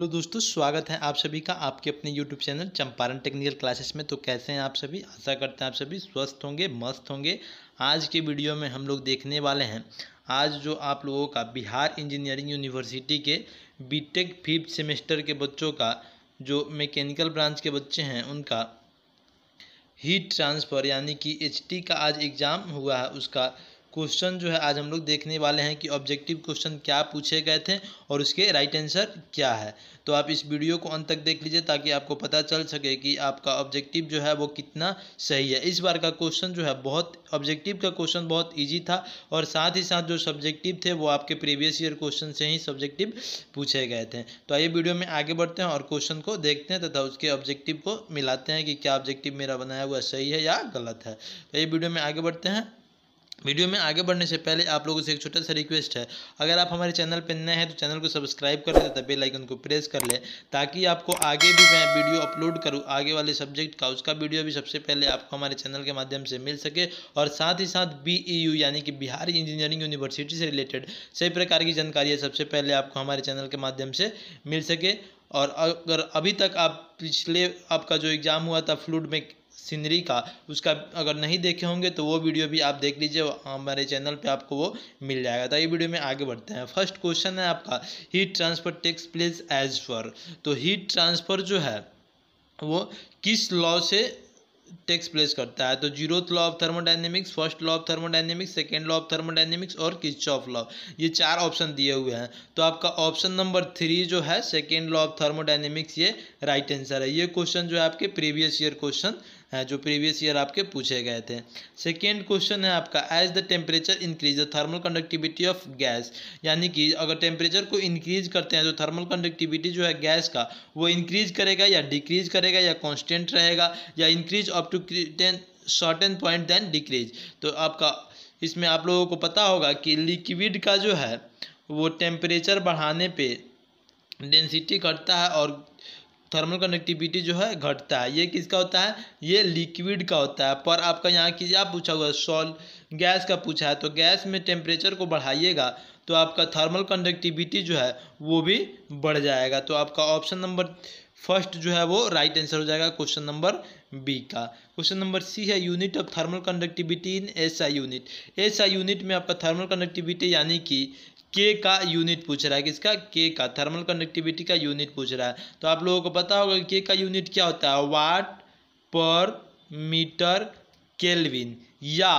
तो दोस्तों स्वागत है आप सभी का आपके अपने YouTube channel Champaran technical classes में तो कैसे हैं आप सभी आशा करते हैं आप सभी स्वस्थ होंगे मस्त होंगे आज के वीडियो में हम लोग देखने वाले हैं आज जो आप लोगों का बिहार इंजीनियरिंग यूनिवर्सिटी के बीटेक फिफ्थ सेमेस्टर के बच्चों का जो मैकेनिकल ब्रांच के बच्चे हैं उनका हीट ट्रांसफ़र यानी कि एच का आज एग्ज़ाम हुआ है उसका क्वेश्चन जो है आज हम लोग देखने वाले हैं कि ऑब्जेक्टिव क्वेश्चन क्या पूछे गए थे और उसके राइट आंसर क्या है तो आप इस वीडियो को अंत तक देख लीजिए ताकि आपको पता चल सके कि आपका ऑब्जेक्टिव जो है वो कितना सही है इस बार का क्वेश्चन जो है बहुत ऑब्जेक्टिव का क्वेश्चन बहुत ईजी था और साथ ही साथ जो सब्जेक्टिव थे वो आपके प्रीवियस ईयर क्वेश्चन से ही सब्जेक्टिव पूछे गए थे तो आइए वीडियो में आगे बढ़ते हैं और क्वेश्चन को देखते हैं तथा उसके ऑब्जेक्टिव को मिलाते हैं कि क्या ऑब्जेक्टिव मेरा बनाया हुआ सही है या गलत है तो ये वीडियो में आगे बढ़ते हैं वीडियो में आगे बढ़ने से पहले आप लोगों से एक छोटा सा रिक्वेस्ट है अगर आप हमारे चैनल पर नए हैं तो चैनल को सब्सक्राइब कर लेते बेल आइकन को प्रेस कर लें ताकि आपको आगे भी मैं वीडियो अपलोड करूँ आगे वाले सब्जेक्ट का उसका वीडियो भी सबसे पहले आपको हमारे चैनल के माध्यम से मिल सके और साथ ही साथ बी e यानी कि बिहार इंजीनियरिंग यूनिवर्सिटी से रिलेटेड सभी प्रकार की जानकारियाँ सबसे पहले आपको हमारे चैनल के माध्यम से मिल सके और अगर अभी तक आप पिछले आपका जो एग्ज़ाम हुआ था फ्लूड में सिनरी का उसका अगर नहीं देखे होंगे तो वो वीडियो भी आप देख लीजिए हमारे चैनल पे आपको वो मिल जाएगा तो ये वीडियो में आगे बढ़ते हैं फर्स्ट क्वेश्चन है आपका heat transfer takes place as for तो हीट ट्रांसफ़र जो है वो किस लॉ से टेक्स प्लेस करता है तो zeroth law of thermodynamics first law of thermodynamics second law of thermodynamics और किच ऑफ लॉ ये चार ऑप्शन दिए हुए हैं तो आपका ऑप्शन नंबर थ्री जो है सेकेंड लॉ ऑफ थर्मोडाइनेमिक्स ये राइट आंसर है ये क्वेश्चन जो है आपके प्रीवियस ईयर क्वेश्चन जो प्रीवियस ईयर आपके पूछे गए थे सेकेंड क्वेश्चन है आपका as the temperature increase the thermal conductivity of gas यानी कि अगर टेम्परेचर को इंक्रीज करते हैं तो थर्मल कंडक्टिविटी जो है गैस का वो इंक्रीज करेगा या डिक्रीज करेगा या कॉन्स्टेंट रहेगा या increase up to ten shorten point then decrease तो आपका इसमें आप लोगों को पता होगा कि लिक्विड का जो है वो टेम्परेचर बढ़ाने पे डेंसिटी घटता है और थर्मल कनेक्टिविटी जो है घटता है ये किसका होता है ये लिक्विड का होता है पर आपका यहाँ की क्या पूछा हुआ है सॉल गैस का पूछा है तो गैस में टेम्परेचर को बढ़ाइएगा तो आपका थर्मल कंडक्टिविटी जो है वो भी बढ़ जाएगा तो आपका ऑप्शन नंबर फर्स्ट जो है वो राइट आंसर हो जाएगा क्वेश्चन नंबर बी का क्वेश्चन नंबर सी है unit of thermal conductivity in S I unit S I unit में आपका थर्मल कंडक्टिविटी यानी कि के का यूनिट पूछ रहा है किसका के का थर्मल कंडक्टिविटी का यूनिट पूछ रहा है तो आप लोगों को पता होगा के का यूनिट क्या होता है वाट पर मीटर केल्विन या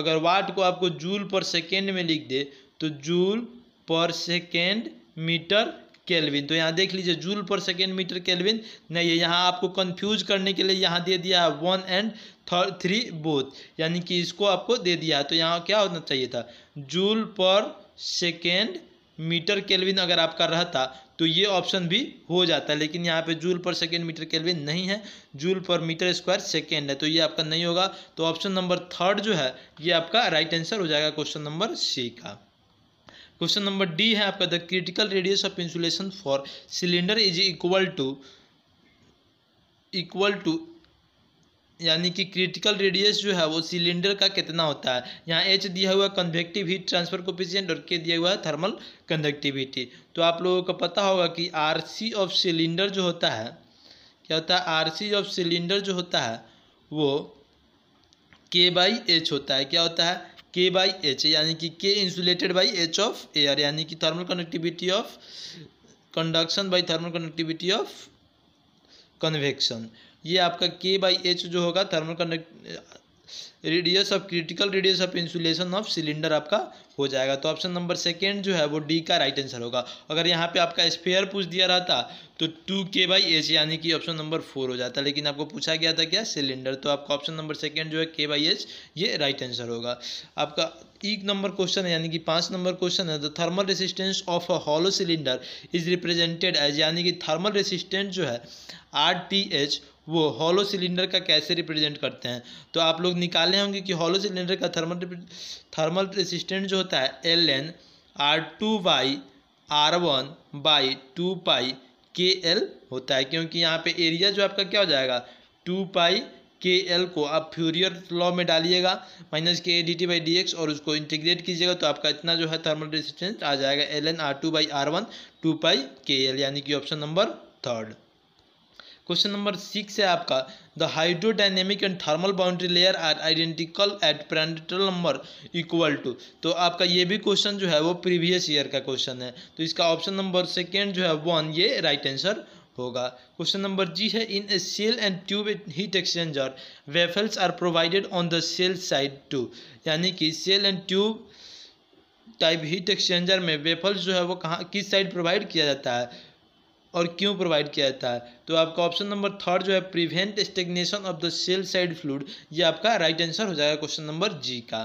अगर वाट को आपको जूल पर सेकेंड में लिख दे तो जूल पर सेकेंड मीटर केल्विन तो यहाँ देख लीजिए जूल पर सेकेंड मीटर केल्विन नहीं है यहाँ आपको कंफ्यूज करने के लिए यहाँ दे दिया है वन एंड थ्री बोथ यानी कि इसको आपको दे दिया है तो यहाँ क्या होना चाहिए था जूल पर सेकेंड मीटर केल्विन अगर आपका रहता तो ये ऑप्शन भी हो जाता है लेकिन यहाँ पे जूल पर सेकेंड मीटर केल्विन नहीं है जूल पर मीटर स्क्वायर सेकेंड है तो ये आपका नहीं होगा तो ऑप्शन नंबर थर्ड जो है ये आपका राइट आंसर हो जाएगा क्वेश्चन नंबर सी का क्वेश्चन नंबर डी है आपका the critical radius of insulation for cylinder is equal to equal to यानी कि क्रिटिकल रेडियस जो है वो सिलेंडर का कितना होता है यहाँ एच दिया हुआ कन्वेक्टिव हीट ट्रांसफर कोफिशियंट और के दिया हुआ है थर्मल कंडक्टिविटी तो आप लोगों को पता होगा कि आर सी ऑफ सिलेंडर जो होता है क्या होता है आर सी ऑफ सिलेंडर जो होता है वो के बाई एच होता है क्या होता है के बाई एच यानी कि K insulated by H of air यानी कि thermal connectivity of conduction by thermal connectivity of convection ये आपका के बाई एच जो होगा thermal connect radius of critical radius of insulation of cylinder आपका हो जाएगा तो ऑप्शन नंबर सेकेंड जो है वो डी का राइट आंसर होगा अगर यहाँ पे आपका स्पेयर पूछ दिया रहता तो टू के बाई एच यानी कि ऑप्शन नंबर फोर हो जाता लेकिन आपको पूछा गया था क्या सिलेंडर तो आपका ऑप्शन नंबर सेकेंड जो है के बाई एच ये राइट आंसर होगा आपका एक नंबर क्वेश्चन है यानी कि पाँच नंबर क्वेश्चन है the thermal resistance of a hollow cylinder is represented as यानी कि थर्मल रेसिस्टेंट जो है आर टी एच वो हॉलो सिलेंडर का कैसे रिप्रेजेंट करते हैं तो आप लोग निकाले होंगे कि हॉलो सिलेंडर का थर्मल थर्मल रेसिस्टेंट जो होता है L N R two by R one by two pi K L होता है क्योंकि यहाँ पे एरिया जो आपका क्या हो जाएगा टू पाई के एल को आप फ्यूरियर लॉ में डालिएगा minus K A D T by D X और उसको इंटीग्रेट कीजिएगा तो आपका इतना जो है थर्मल रेसिस्टेंस आ जाएगा L N R two by R one two pi K L यानी कि option number third question number six है आपका the hydrodynamic and thermal boundary layer are identical at Prandtl number equal to तो आपका ये भी क्वेश्चन जो है वो प्रीवियस ईयर का क्वेश्चन है तो इसका ऑप्शन नंबर सेकेंड जो है वन ये राइट आंसर होगा क्वेश्चन नंबर जी है in a shell and tube heat exchanger baffles are provided on the shell side to यानी कि shell and tube type heat exchanger में वेफल्स जो है वो कहाँ किस साइड प्रोवाइड किया जाता है और क्यों प्रोवाइड किया जाता है तो आपका ऑप्शन नंबर थर्ड जो है prevent stagnation of the shell side fluid ये आपका राइट आंसर हो जाएगा क्वेश्चन नंबर जी का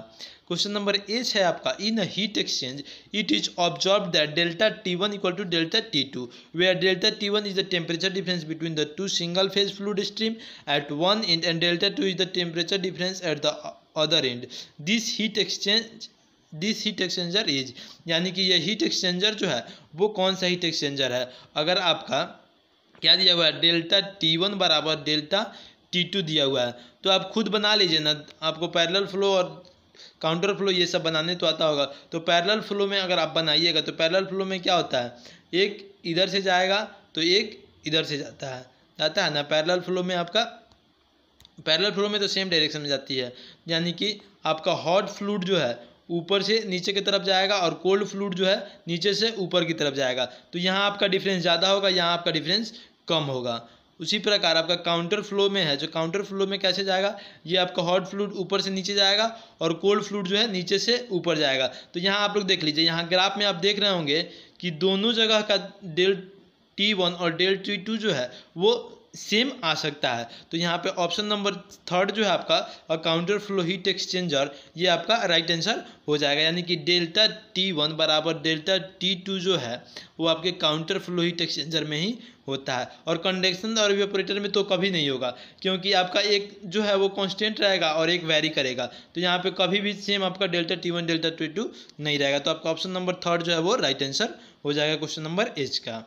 क्वेश्चन नंबर एच है आपका in a heat exchange it is observe that delta T one equal to delta T two where delta T one is the temperature difference between the two single phase fluid stream at one end and delta two is the temperature difference at the other end this heat exchange this heat exchanger is यानी कि यह heat exchanger जो है वो कौन सा heat exchanger है अगर आपका क्या दिया हुआ है डेल्टा टी वन बराबर डेल्टा टी टू दिया हुआ है तो आप खुद बना लीजिए ना आपको पैरेलल फ्लो और काउंटर फ्लो ये सब बनाने तो आता होगा तो पैरेलल फ्लो में अगर आप बनाइएगा तो पैरेलल फ्लो में क्या होता है एक इधर से जाएगा तो एक इधर से जाता है जाता है ना पैरेलल फ्लो में आपका पैरेलल फ्लो में तो सेम डायरेक्शन में जाती है यानी कि आपका हॉट फ्लूड जो है ऊपर से नीचे की तरफ जाएगा और कोल्ड फ्लूड जो है नीचे से ऊपर की तरफ जाएगा तो यहाँ आपका डिफरेंस ज़्यादा होगा यहाँ आपका डिफरेंस कम होगा उसी प्रकार आपका काउंटर फ्लो में है जो काउंटर फ्लो में कैसे जाएगा ये आपका हॉट फ्लूड ऊपर से नीचे जाएगा और कोल्ड फ्लूड जो है नीचे से ऊपर जाएगा तो यहाँ आप लोग देख लीजिए यहाँ ग्राफ में आप देख रहे होंगे कि दोनों जगह का डेल टी वन और डेल टी टू जो है वो सेम आ सकता है तो यहाँ पे ऑप्शन नंबर थर्ड जो है आपका और काउंटर फ्लो हीट एक्सचेंजर ये आपका राइट आंसर हो जाएगा यानी कि डेल्टा टी वन बराबर डेल्टा टी टू जो है वो आपके काउंटर फ्लो हीट एक्सचेंजर में ही होता है और कंडेक्शन और वेपोरेटर में तो कभी नहीं होगा क्योंकि आपका एक जो है वो कॉन्स्टेंट रहेगा और एक वेरी करेगा तो यहाँ पर कभी भी सेम आपका delta T one delta T two नहीं रहेगा तो आपका ऑप्शन नंबर थर्ड जो है वो राइट आंसर हो जाएगा क्वेश्चन नंबर एच का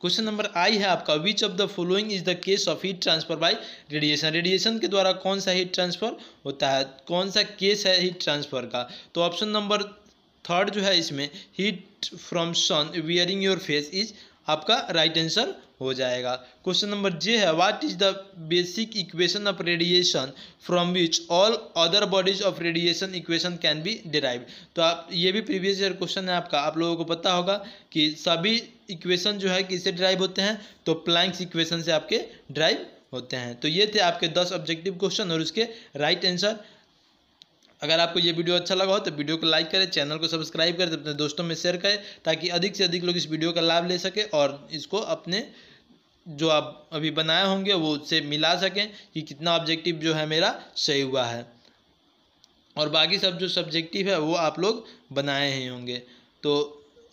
क्वेश्चन नंबर आई है आपका which of the following is the case of heat transfer by radiation radiation के द्वारा कौन सा हीट ट्रांसफर होता है कौन सा केस है हीट ट्रांसफर का तो ऑप्शन नंबर थर्ड जो है इसमें heat from sun wearing your face is आपका राइट आंसर हो जाएगा क्वेश्चन नंबर जे है what is the basic equation of radiation from which all other bodies of radiation equation can be derive तो आप ये भी प्रीवियस ईयर क्वेश्चन है आपका आप लोगों को पता होगा कि सभी इक्वेशन जो है किससे ड्राइव होते हैं तो प्लैंक्स इक्वेशन से आपके ड्राइव होते हैं तो ये थे आपके दस ऑब्जेक्टिव क्वेश्चन और उसके राइट right आंसर अगर आपको ये वीडियो अच्छा लगा हो तो वीडियो को लाइक करें चैनल को सब्सक्राइब करें तो अपने दोस्तों में शेयर करें ताकि अधिक से अधिक लोग इस वीडियो का लाभ ले सकें और इसको अपने जो आप अभी बनाए होंगे वो उससे मिला सकें कि कितना ऑब्जेक्टिव जो है मेरा सही हुआ है और बाकी सब जो सब्जेक्टिव है वो आप लोग बनाए ही होंगे तो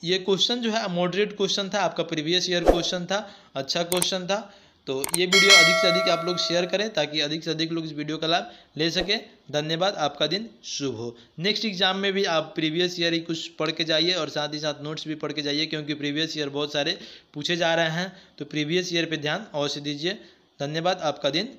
ये क्वेश्चन जो है मॉडरेट क्वेश्चन था आपका प्रीवियस ईयर क्वेश्चन था अच्छा क्वेश्चन था तो ये वीडियो अधिक से अधिक आप लोग शेयर करें ताकि अधिक से अधिक लोग इस वीडियो का लाभ ले सकें धन्यवाद आपका दिन शुभ हो नेक्स्ट एग्जाम में भी आप प्रीवियस ईयर ही कुछ पढ़ के जाइए और साथ ही साथ नोट्स भी पढ़ के जाइए क्योंकि प्रीवियस ईयर बहुत सारे पूछे जा रहे हैं तो प्रीवियस ईयर पर ध्यान अवश्य दीजिए धन्यवाद आपका दिन